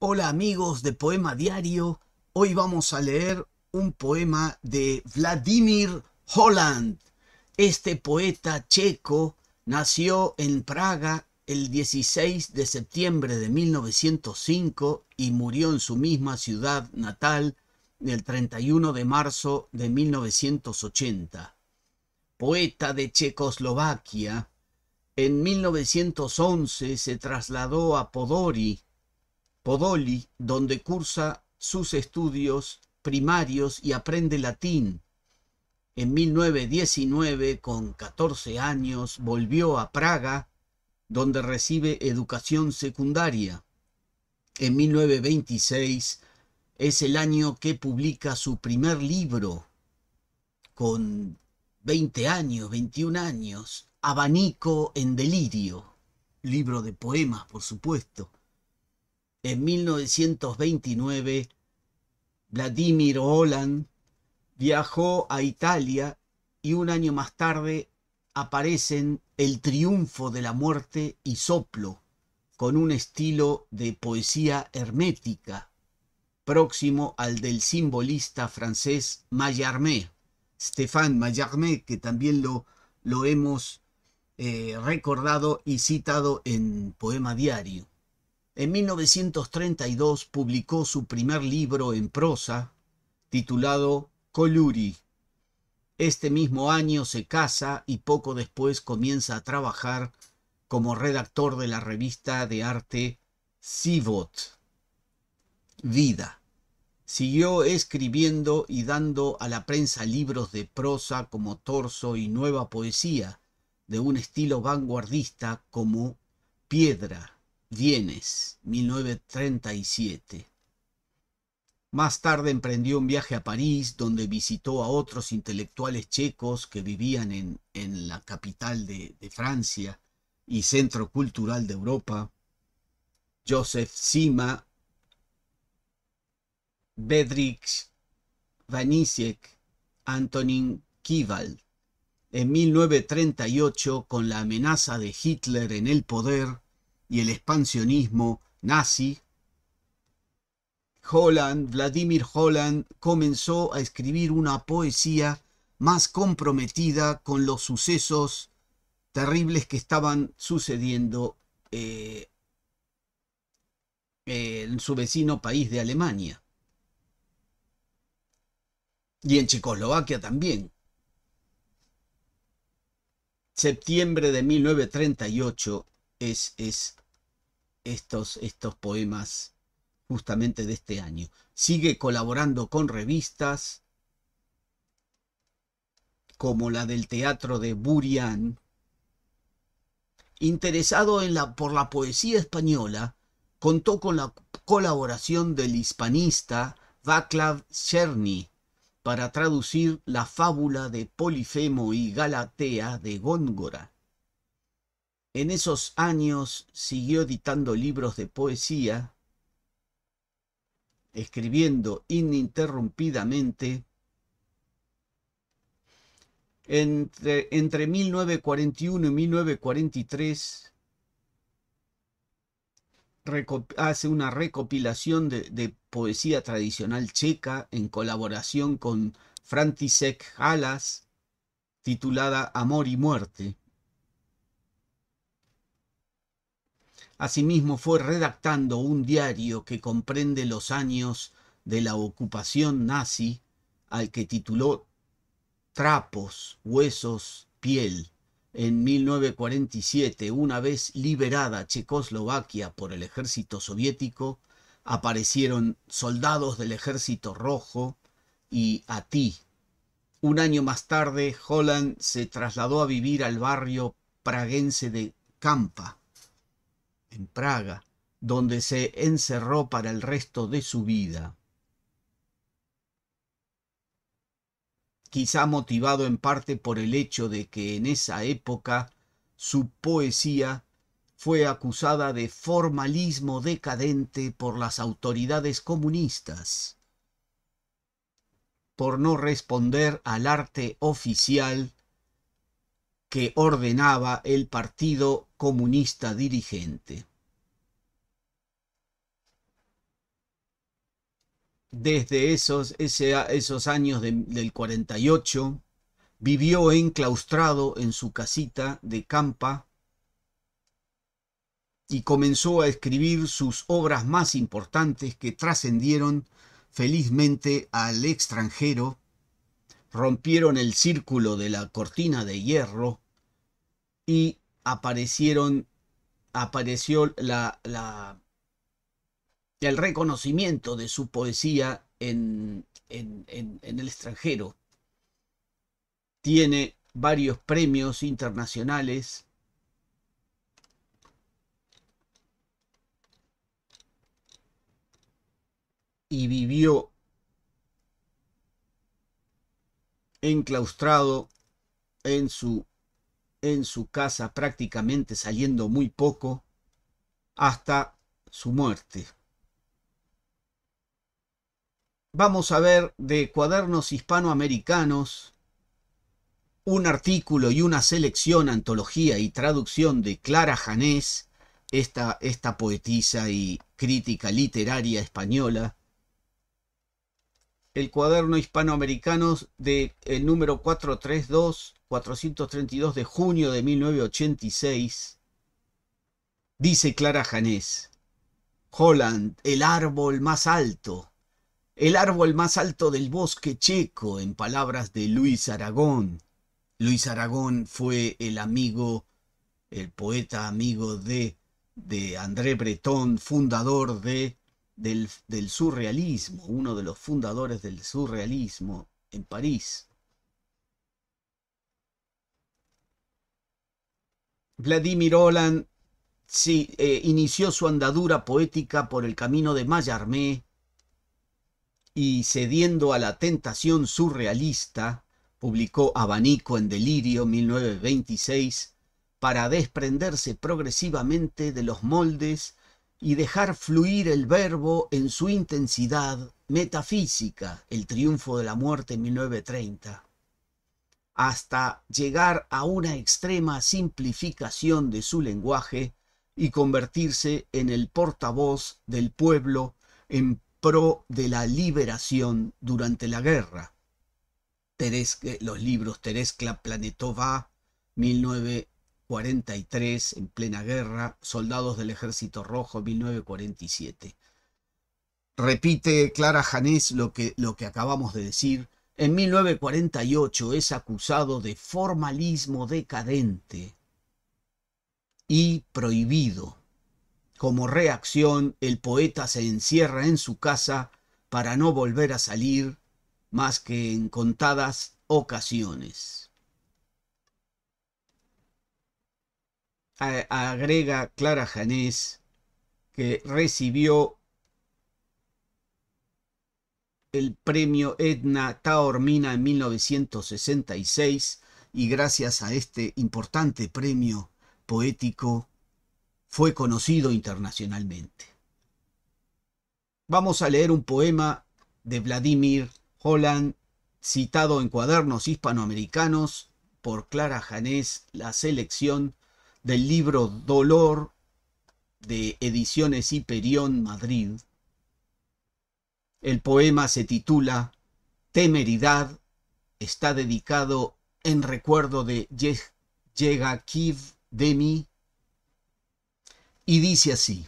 Hola amigos de Poema Diario, hoy vamos a leer un poema de Vladimir Holland. Este poeta checo nació en Praga el 16 de septiembre de 1905 y murió en su misma ciudad natal el 31 de marzo de 1980. Poeta de Checoslovaquia, en 1911 se trasladó a Podori, Podoli, donde cursa sus estudios primarios y aprende latín. En 1919, con 14 años, volvió a Praga, donde recibe educación secundaria. En 1926 es el año que publica su primer libro, con 20 años, 21 años, Abanico en Delirio, libro de poemas, por supuesto en 1929, Vladimir Holland viajó a Italia y un año más tarde aparecen El triunfo de la muerte y Soplo, con un estilo de poesía hermética, próximo al del simbolista francés Mallarmé, Stéphane Mallarmé, que también lo, hemos eh, recordado y citado en Poema Diario. En 1932 publicó su primer libro en prosa, titulado Coluri. Este mismo año se casa y poco después comienza a trabajar como redactor de la revista de arte Sivot. Vida. Siguió escribiendo y dando a la prensa libros de prosa como Torso y Nueva Poesía, de un estilo vanguardista como Piedra, Vienes, 1937. Más tarde emprendió un viaje a París, donde visitó a otros intelectuales checos que vivían en, la capital de, Francia y centro cultural de Europa, Joseph Sima, Bedrich Vanisiek, Antonin Kival. En 1938, con la amenaza de Hitler en el poder, y el expansionismo nazi, Holland, Vladimir Holland, comenzó a escribir una poesía más comprometida con los sucesos terribles que estaban sucediendo eh, en su vecino país de Alemania. Y en Checoslovaquia también. Septiembre de 1938, es, estos, estos poemas justamente de este año. Sigue colaborando con revistas como la del Teatro de Burián. Interesado en la, por la poesía española, contó con la colaboración del hispanista Václav Czerny para traducir la fábula de Polifemo y Galatea de Góngora. En esos años siguió editando libros de poesía, escribiendo ininterrumpidamente. Entre, 1941 y 1943 hace una recopilación de, de, poesía tradicional checa en colaboración con František Halas, titulada Amor y Muerte. Asimismo fue redactando un diario que comprende los años de la ocupación nazi al que tituló Trapos, Huesos, Piel en 1947, una vez liberada Checoslovaquia por el ejército soviético, aparecieron soldados del ejército rojo y a ti. Un año más tarde, Holland se trasladó a vivir al barrio praguense de Campa, en Praga, donde se encerró para el resto de su vida. Quizá motivado en parte por el hecho de que en esa época su poesía fue acusada de formalismo decadente por las autoridades comunistas por no responder al arte oficial que ordenaba el Partido Comunista Dirigente. Desde esos, esos años del 48, vivió enclaustrado en su casita de Campa y comenzó a escribir sus obras más importantes que trascendieron felizmente al extranjero rompieron el círculo de la cortina de hierro y aparecieron, apareció la, la, el reconocimiento de su poesía en, en el extranjero. Tiene varios premios internacionales. Y vivió enclaustrado en su, en su casa, prácticamente saliendo muy poco, hasta su muerte. Vamos a ver de cuadernos hispanoamericanos un artículo y una selección, antología y traducción de Clara Janés, esta poetisa y crítica literaria española, el cuaderno hispanoamericano de el número 432, 432 de junio de 1986, dice Clara Janés, Holland, el árbol más alto, el árbol más alto del bosque checo, en palabras de Luis Aragón. Luis Aragón fue el amigo, el poeta amigo de, de André Bretón, fundador de del, surrealismo, uno de los fundadores del surrealismo en París. Vladimir Holland eh, inició su andadura poética por el camino de Mallarmé y cediendo a la tentación surrealista, publicó Abanico en Delirio 1926 para desprenderse progresivamente de los moldes y dejar fluir el verbo en su intensidad metafísica, el triunfo de la muerte en 1930, hasta llegar a una extrema simplificación de su lenguaje y convertirse en el portavoz del pueblo en pro de la liberación durante la guerra. los libros Terescla Planetova, 1930. 43, en plena guerra, soldados del Ejército Rojo, 1947. Repite Clara Janés lo que, lo que acabamos de decir. En 1948 es acusado de formalismo decadente y prohibido. Como reacción, el poeta se encierra en su casa para no volver a salir más que en contadas ocasiones. agrega Clara Janés que recibió el premio Edna Taormina en 1966 y gracias a este importante premio poético fue conocido internacionalmente. Vamos a leer un poema de Vladimir Holland citado en Cuadernos Hispanoamericanos por Clara Janés, La Selección, del libro Dolor de Ediciones Hiperión Madrid. El poema se titula Temeridad, está dedicado en recuerdo de Yegakiv Demi y dice así.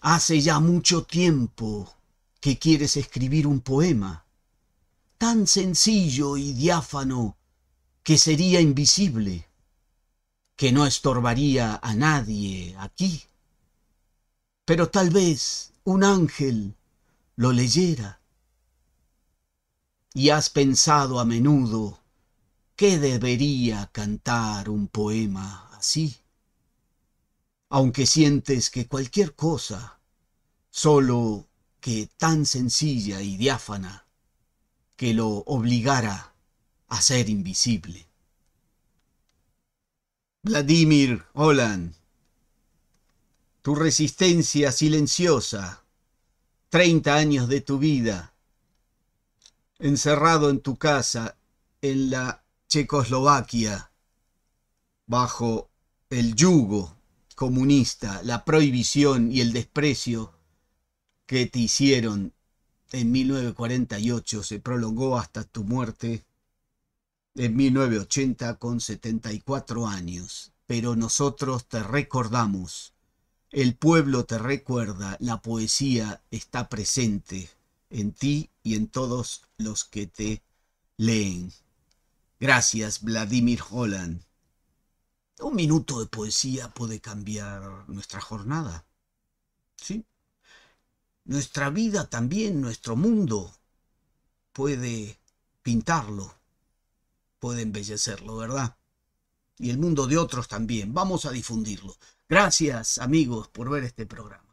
Hace ya mucho tiempo que quieres escribir un poema, tan sencillo y diáfano que sería invisible, que no estorbaría a nadie aquí. Pero tal vez un ángel lo leyera. Y has pensado a menudo que debería cantar un poema así, aunque sientes que cualquier cosa, solo que tan sencilla y diáfana, que lo obligara a ser invisible. Vladimir holland tu resistencia silenciosa, 30 años de tu vida, encerrado en tu casa en la Checoslovaquia, bajo el yugo comunista, la prohibición y el desprecio que te hicieron en 1948 se prolongó hasta tu muerte en 1980 con 74 años, pero nosotros te recordamos, el pueblo te recuerda, la poesía está presente en ti y en todos los que te leen. Gracias, Vladimir Holland. Un minuto de poesía puede cambiar nuestra jornada. ¿Sí? Nuestra vida también, nuestro mundo, puede pintarlo puede embellecerlo, ¿verdad? Y el mundo de otros también. Vamos a difundirlo. Gracias amigos por ver este programa.